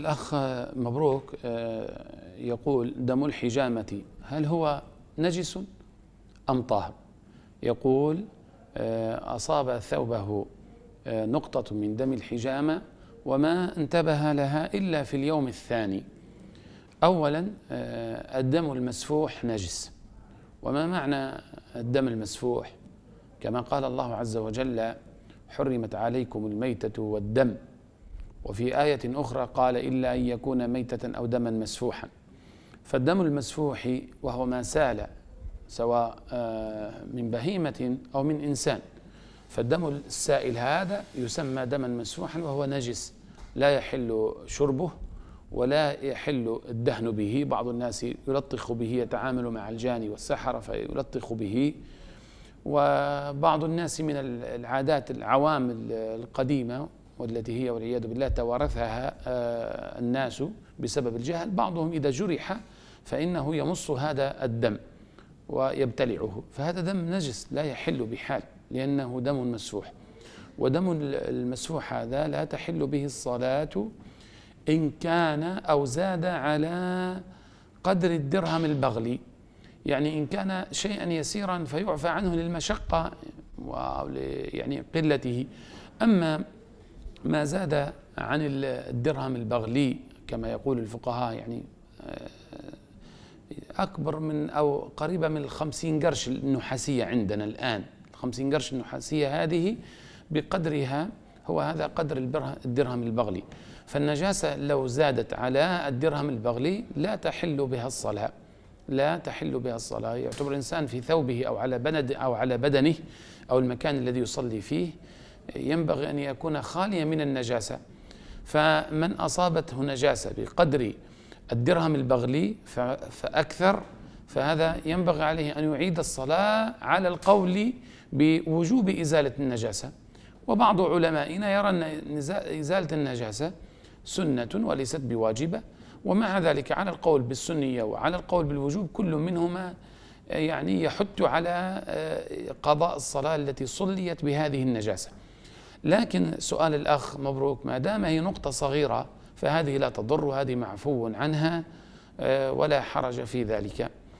الأخ مبروك آه، يقول دم الحجامة هل هو نجس أم طاهر يقول آه، أصاب ثوبه آه، نقطة من دم الحجامة وما انتبه لها إلا في اليوم الثاني أولا الدم المسفوح نجس وما معنى الدم المسفوح كما قال الله عز وجل حرمت عليكم الميتة والدم وفي آية أخرى قال إلا أن يكون ميتة أو دما مسفوحا فالدم المسفوح وهو ما سال سواء آه، من بهيمة أو من إنسان فالدم السائل هذا يسمى دما مسفوحا وهو نجس لا يحل شربه ولا يحل الدهن به بعض الناس يلطخ به يتعامل مع الجاني والسحرة فيلطخ به وبعض الناس من العادات العوام القديمة والتي هي والعياذ بالله توارثها آه، الناس بسبب الجهل بعضهم إذا جرح فإنه يمص هذا الدم ويبتلعه فهذا دم نجس لا يحل بحال لأنه دم مسفوح ودم المسفوح هذا لا تحل به الصلاة إن كان أو زاد على قدر الدرهم البغلي يعني إن كان شيئا يسيرا فيعفى عنه للمشقة يعني قلته أما ما زاد عن الدرهم البغلي كما يقول الفقهاء يعني آه، أكبر من أو قريبة من الخمسين قرش النحاسية عندنا الآن الخمسين قرش النحاسية هذه بقدرها هو هذا قدر الدرهم البغلي فالنجاسة لو زادت على الدرهم البغلي لا تحل بها الصلاة لا تحل بها الصلاة يعتبر الإنسان في ثوبه أو على بند أو على بدنه أو المكان الذي يصلي فيه ينبغي أن يكون خاليا من النجاسة فمن أصابته نجاسة بقدر الدرهم البغلي فأكثر فهذا ينبغي عليه أن يعيد الصلاة على القول بوجوب إزالة النجاسة وبعض علمائنا يرى أن إزالة النجاسة سنة وليست بواجبة ومع ذلك على القول بالسنية وعلى القول بالوجوب كل منهما يعني يحت على آه، قضاء الصلاة التي صليت بهذه النجاسة لكن سؤال الأخ مبروك ما دام هي نقطة صغيرة فهذه لا تضر وهذه معفو عنها آه، ولا حرج في ذلك